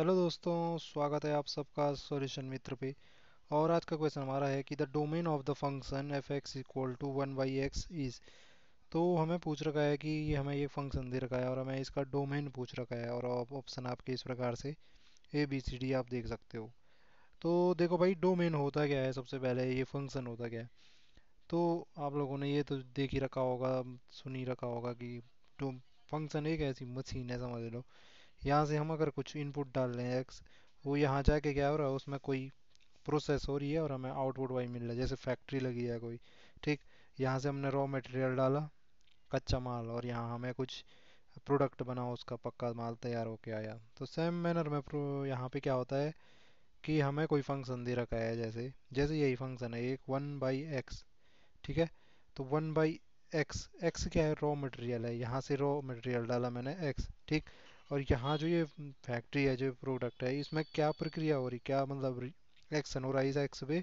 hello दोस्तों स्वागत है आप सबका सॉल्यूशन मित्र पे और आज का क्वेश्चन हमारा है कि the domain of the function f x equal to one by x is तो हमें पूछ रखा है कि ये हमें ये फंक्शन दे रखा है और हमें इसका डोमेन पूछ रखा है और ऑप्शन आपके इस प्रकार से ए बी सी डी आप देख सकते हो तो देखो भाई डोमेन होता क्या है सबसे पहले ये फंक्शन होता क्या है तो आप लोगों ने ये तो देख ही रखा होगा सुन ही रखा होगा कि फंक्शन एक ऐसी मशीन है समझ लो यहाँ से हम अगर कुछ इनपुट डाल रहे हैं एक्स वो यहाँ जाके क्या हो रहा है उसमें कोई प्रोसेस हो रही है और हमें आउटपुट वाई मिल रहा है जैसे फैक्ट्री लगी है कोई ठीक यहाँ से हमने रॉ मटेरियल डाला कच्चा माल और यहाँ हमें कुछ प्रोडक्ट बना उसका पक्का माल तैयार होके आया तो सेम मैनर में यहाँ पे क्या होता है कि हमें कोई फंक्शन दे रखा है जैसे जैसे यही फंक्शन है एक वन बाई एक्स ठीक है तो वन बाई एक्स एक्स क्या है रॉ मटेरियल है यहाँ से रॉ मटेरियल डाला मैंने एक्स ठीक और यहाँ जो ये फैक्ट्री है जो प्रोडक्ट है इसमें क्या प्रक्रिया हो रही क्या मतलब एक्शन हो रहा है एक्स पे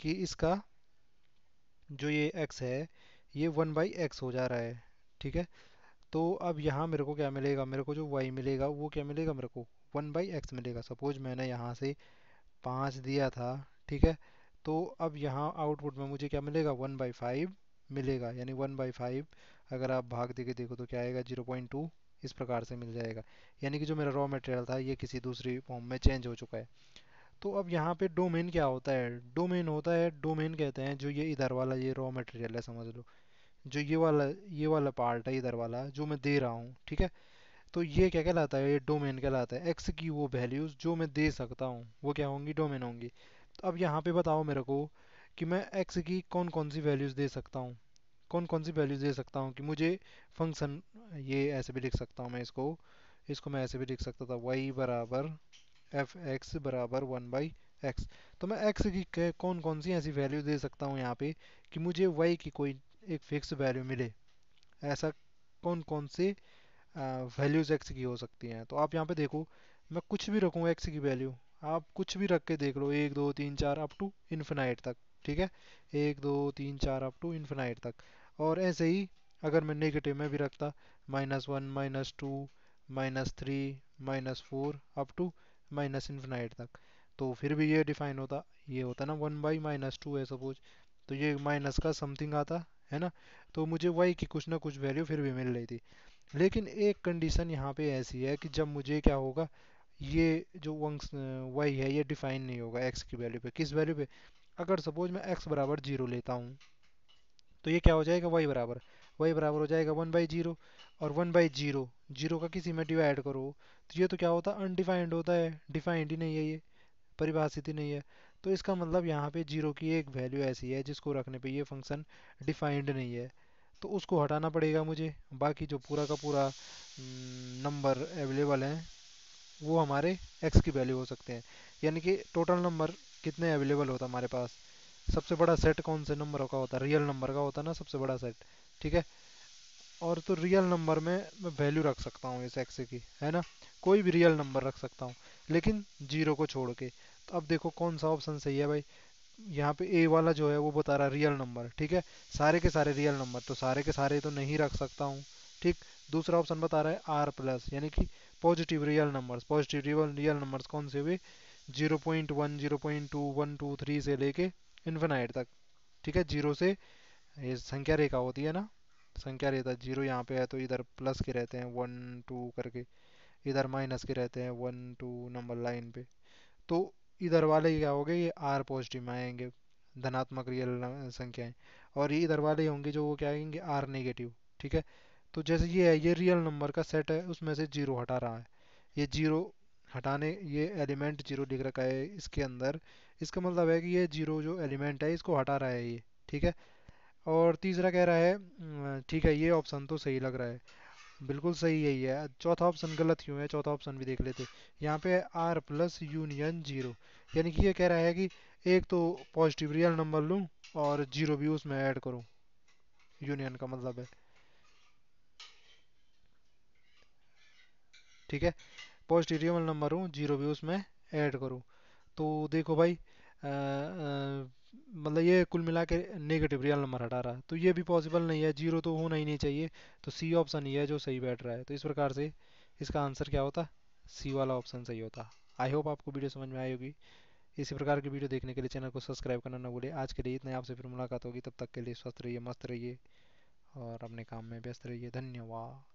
कि इसका जो ये एक्स है ये वन बाई एक्स हो जा रहा है ठीक है तो अब यहाँ मेरे को क्या मिलेगा मेरे को जो वाई मिलेगा वो क्या मिलेगा मेरे को वन बाई एक्स मिलेगा सपोज मैंने यहाँ से पाँच दिया था ठीक है तो अब यहाँ आउटपुट में मुझे क्या मिलेगा वन बाई फाइव मिलेगा यानी वन बाई फाइव अगर आप भाग दे के देखो तो क्या आएगा जीरो पॉइंट टू इस प्रकार से मिल जाएगा यानी कि जो मेरा रॉ मटेरियल था ये किसी दूसरी फॉर्म में चेंज हो चुका है तो अब यहाँ पे डोमेन क्या होता है डोमेन होता है डोमेन कहते हैं जो ये इधर वाला ये रॉ मटेरियल है समझ लो जो ये वाला ये वाला पार्ट है इधर वाला जो मैं दे रहा हूँ ठीक है तो ये क्या कहलाता है ये डोमेन कहलाता है एक्स की वो वैल्यूज़ जो मैं दे सकता हूँ वो क्या होंगी डोमेन होंगी तो अब यहाँ पे बताओ मेरे को कि मैं एक्स की कौन कौन सी वैल्यूज़ दे सकता हूँ कौन कौन सी वैल्यूज दे सकता हूँ कि मुझे फंक्शन ये ऐसे भी लिख सकता हूँ मैं इसको इसको मैं ऐसे भी लिख सकता था वाई बराबर एफ एक्स बराबर वन बाई एक्स तो मैं एक्स की कौन कौन सी ऐसी वैल्यू दे सकता हूँ यहाँ पे कि मुझे वाई की कोई एक फिक्स वैल्यू मिले ऐसा कौन कौन से वैल्यूज़ एक्स की हो सकती हैं तो आप यहाँ पे देखो मैं कुछ भी रखूँ एक्स की वैल्यू आप कुछ भी रख के देख लो एक दो तीन चार अप टू इन्फिनाइट तक ठीक है एक दो तीन चार अप टू इन्फिनाइट तक और ऐसे ही अगर मैं नेगेटिव में भी रखता minus one minus two minus three minus four up to minus infinite तक तो फिर भी ये डिफाइन होता ये होता ना वन बाई माइनस टू है सपोज तो ये माइनस का समथिंग आता है ना तो मुझे वाई की कुछ ना कुछ वैल्यू फिर भी मिल रही थी लेकिन एक कंडीशन यहाँ पे ऐसी है कि जब मुझे क्या होगा ये जो वंक्स वाई है ये डिफाइन नहीं होगा एक्स की वैल्यू पे किस वैल्यू पे अगर सपोज मैं एक्स बराबर जीरो लेता हूँ तो ये क्या हो जाएगा वाई बराबर वाई बराबर हो जाएगा वन बाई जीरो और वन बाई जीरो जीरो का किसी में डिवाइड करो तो ये तो क्या होता है अनडिफाइंड होता है डिफाइंड ही नहीं है ये परिभाषित ही नहीं है तो इसका मतलब यहाँ पे जीरो की एक वैल्यू ऐसी है जिसको रखने पे ये फंक्शन डिफाइंड नहीं है तो उसको हटाना पड़ेगा मुझे बाकी जो पूरा का पूरा नंबर हम्म, अवेलेबल हैं वो हमारे एक्स की वैल्यू हो सकते हैं यानी कि टोटल नंबर कितने अवेलेबल होता हमारे पास सबसे बड़ा सेट कौन से नंबरों का होता है रियल नंबर का होता है ना सबसे बड़ा सेट ठीक है और तो रियल नंबर में मैं वैल्यू रख सकता हूँ इस एक्स की है ना कोई भी रियल नंबर रख सकता हूँ लेकिन जीरो को छोड़ के तो अब देखो कौन सा ऑप्शन सही है भाई यहाँ पे ए वाला जो है वो बता रहा है रियल नंबर ठीक है सारे के सारे रियल नंबर तो सारे के सारे तो नहीं रख सकता हूँ ठीक दूसरा ऑप्शन बता रहा है आर प्लस यानी कि positive real numbers positive real real numbers कौन से हुए zero point one zero point two one two three से लेके इन्फेनाइट तक ठीक है जीरो से ये संख्या रेखा होती है ना संख्या रेखा जीरो यहाँ पे है तो इधर प्लस के रहते हैं वन टू करके इधर माइनस के रहते हैं वन टू नंबर लाइन पे तो इधर वाले क्या हो गए ये आर पॉजिटिव में आएंगे धनात्मक रियल संख्याएं और ये इधर वाले होंगे जो वो क्या आएंगे आर नेगेटिव ठीक है तो जैसे ये है ये रियल नंबर का सेट है उसमें से जीरो हटा रहा है ये जीरो हटाने ये एलिमेंट जीरो लिख रखा है इसके अंदर इसका मतलब है कि ये जीरो जो एलिमेंट है इसको हटा रहा है ये ठीक है और तीसरा कह रहा है ठीक है ये ऑप्शन तो सही लग रहा है बिल्कुल सही है ये चौथा ऑप्शन गलत क्यों है चौथा ऑप्शन भी देख लेते यहाँ पे आर प्लस यूनियन जीरो यानी कि ये कह रहा है कि एक तो पॉजिटिव रियल नंबर लूँ और जीरो भी उसमें ऐड करूँ यूनियन का मतलब है ठीक है पॉजिटिव रियल नंबर हूँ जीरो भी उसमें ऐड करूँ तो देखो भाई मतलब ये कुल मिला के नेगेटिव रियल नंबर हटा रहा है तो ये भी पॉसिबल नहीं है जीरो तो होना ही नहीं चाहिए तो सी ऑप्शन ही है जो सही बैठ रहा है तो इस प्रकार से इसका आंसर क्या होता सी वाला ऑप्शन सही होता आई होप आपको वीडियो समझ में आई होगी इसी प्रकार की वीडियो देखने के लिए चैनल को सब्सक्राइब करना ना भूले आज के लिए इतना आपसे फिर मुलाकात होगी तब तक के लिए स्वस्थ रहिए मस्त रहिए और अपने काम में व्यस्त रहिए धन्यवाद